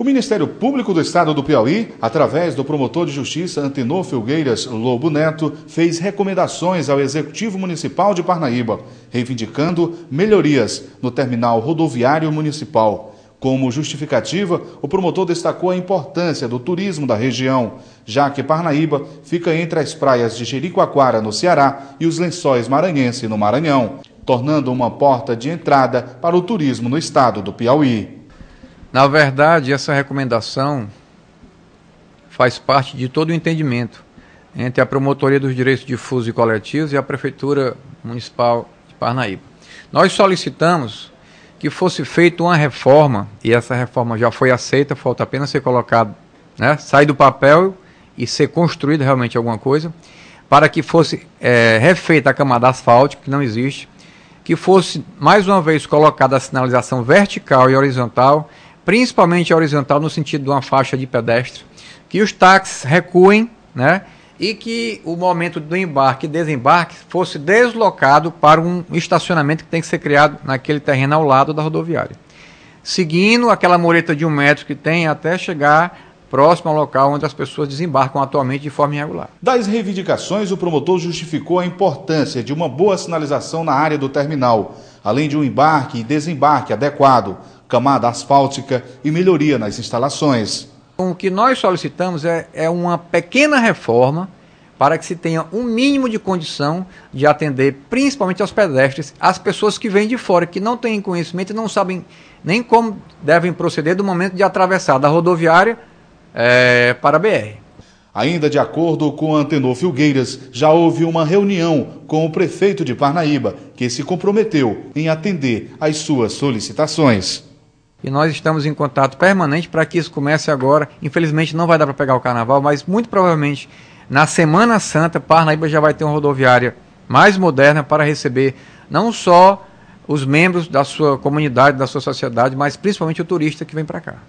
O Ministério Público do Estado do Piauí, através do promotor de justiça Antenor Filgueiras Lobo Neto, fez recomendações ao Executivo Municipal de Parnaíba, reivindicando melhorias no terminal rodoviário municipal. Como justificativa, o promotor destacou a importância do turismo da região, já que Parnaíba fica entre as praias de Jericoacoara, no Ceará, e os lençóis maranhense, no Maranhão, tornando uma porta de entrada para o turismo no estado do Piauí. Na verdade, essa recomendação faz parte de todo o entendimento entre a Promotoria dos Direitos Difusos e Coletivos e a Prefeitura Municipal de Parnaíba. Nós solicitamos que fosse feita uma reforma, e essa reforma já foi aceita, falta apenas ser colocado, né, sair do papel e ser construída realmente alguma coisa, para que fosse é, refeita a camada asfáltica, que não existe, que fosse mais uma vez colocada a sinalização vertical e horizontal principalmente a horizontal, no sentido de uma faixa de pedestre, que os táxis recuem, né? E que o momento do embarque e desembarque fosse deslocado para um estacionamento que tem que ser criado naquele terreno ao lado da rodoviária. Seguindo aquela mureta de um metro que tem até chegar próximo ao local onde as pessoas desembarcam atualmente de forma irregular. Das reivindicações, o promotor justificou a importância de uma boa sinalização na área do terminal, além de um embarque e desembarque adequado, camada asfáltica e melhoria nas instalações. O que nós solicitamos é, é uma pequena reforma para que se tenha um mínimo de condição de atender principalmente aos pedestres, as pessoas que vêm de fora, que não têm conhecimento e não sabem nem como devem proceder do momento de atravessar da rodoviária é, para a BR. Ainda de acordo com Antenor Filgueiras, já houve uma reunião com o prefeito de Parnaíba, que se comprometeu em atender às suas solicitações. E nós estamos em contato permanente para que isso comece agora. Infelizmente não vai dar para pegar o carnaval, mas muito provavelmente na Semana Santa, Parnaíba já vai ter uma rodoviária mais moderna para receber não só os membros da sua comunidade, da sua sociedade, mas principalmente o turista que vem para cá.